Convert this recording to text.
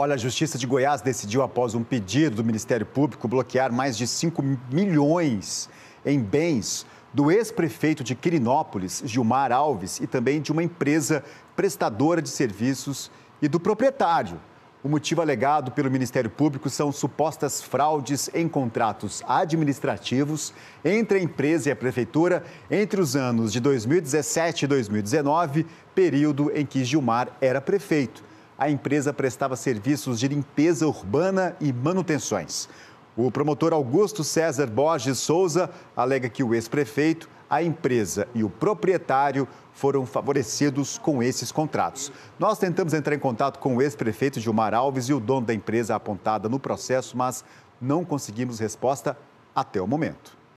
Olha, a Justiça de Goiás decidiu, após um pedido do Ministério Público, bloquear mais de 5 milhões em bens do ex-prefeito de Quirinópolis, Gilmar Alves, e também de uma empresa prestadora de serviços e do proprietário. O motivo alegado pelo Ministério Público são supostas fraudes em contratos administrativos entre a empresa e a prefeitura entre os anos de 2017 e 2019, período em que Gilmar era prefeito a empresa prestava serviços de limpeza urbana e manutenções. O promotor Augusto César Borges Souza alega que o ex-prefeito, a empresa e o proprietário foram favorecidos com esses contratos. Nós tentamos entrar em contato com o ex-prefeito Gilmar Alves e o dono da empresa apontada no processo, mas não conseguimos resposta até o momento.